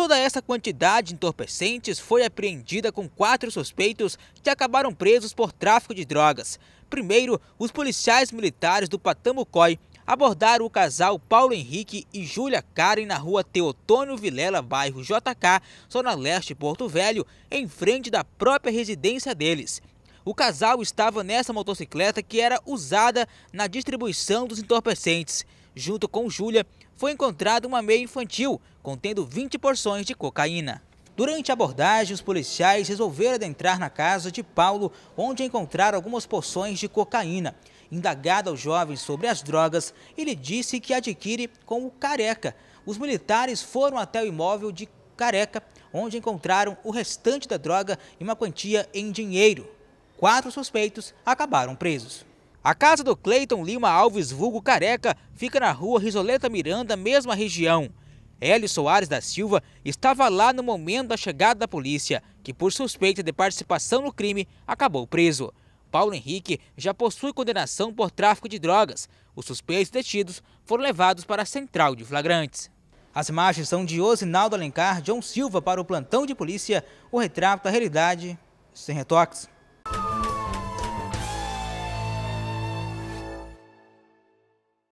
Toda essa quantidade de entorpecentes foi apreendida com quatro suspeitos que acabaram presos por tráfico de drogas. Primeiro, os policiais militares do Patamucói abordaram o casal Paulo Henrique e Júlia Karen na rua Teotônio Vilela, bairro JK, zona leste Porto Velho, em frente da própria residência deles. O casal estava nessa motocicleta que era usada na distribuição dos entorpecentes junto com Júlia, foi encontrada uma meia infantil contendo 20 porções de cocaína. Durante a abordagem, os policiais resolveram adentrar na casa de Paulo, onde encontraram algumas porções de cocaína. Indagado ao jovem sobre as drogas, ele disse que adquire com o Careca. Os militares foram até o imóvel de Careca, onde encontraram o restante da droga e uma quantia em dinheiro. Quatro suspeitos acabaram presos. A casa do Cleiton Lima Alves Vulgo Careca fica na rua Risoleta Miranda, mesma região. Hélio Soares da Silva estava lá no momento da chegada da polícia, que por suspeita de participação no crime acabou preso. Paulo Henrique já possui condenação por tráfico de drogas. Os suspeitos detidos foram levados para a central de flagrantes. As imagens são de Osinaldo Alencar, John Silva para o plantão de polícia, o retrato da realidade sem retoques.